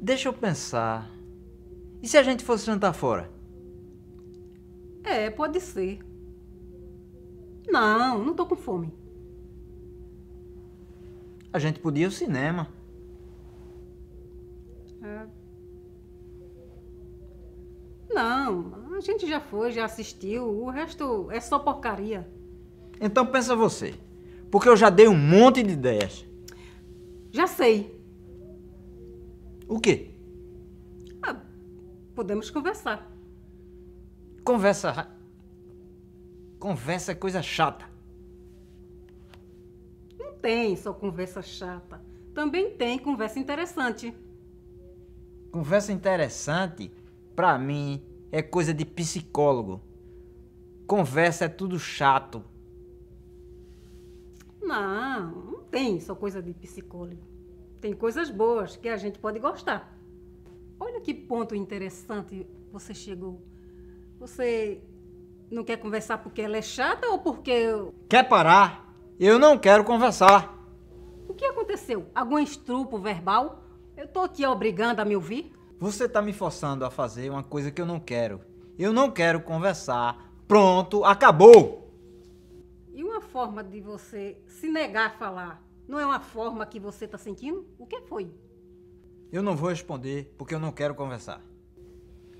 Deixa eu pensar. E se a gente fosse jantar fora? É, pode ser. Não, não tô com fome. A gente podia ir ao cinema. É... Não, a gente já foi, já assistiu. O resto é só porcaria. Então pensa você. Porque eu já dei um monte de ideias. Já sei. O quê? Ah, podemos conversar. Conversa. Conversa é coisa chata. Não tem só conversa chata. Também tem conversa interessante. Conversa interessante, pra mim, é coisa de psicólogo. Conversa é tudo chato. Não, não tem só coisa de psicólogo. Tem coisas boas que a gente pode gostar. Olha que ponto interessante você chegou. Você não quer conversar porque ela é chata ou porque. Eu... Quer parar? Eu não quero conversar. O que aconteceu? Algum estrupo verbal? Eu tô te obrigando a me ouvir? Você tá me forçando a fazer uma coisa que eu não quero. Eu não quero conversar. Pronto, acabou! E uma forma de você se negar a falar não é uma forma que você está sentindo? O que foi? Eu não vou responder porque eu não quero conversar.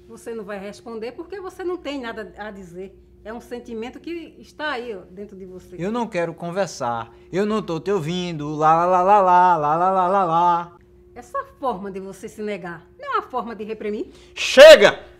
Você não vai responder porque você não tem nada a dizer. É um sentimento que está aí ó, dentro de você. Eu não quero conversar. Eu não estou te ouvindo. Lá, lá, lá, lá, lá, lá, lá, lá, lá. Essa forma de você se negar não é uma forma de reprimir? Chega!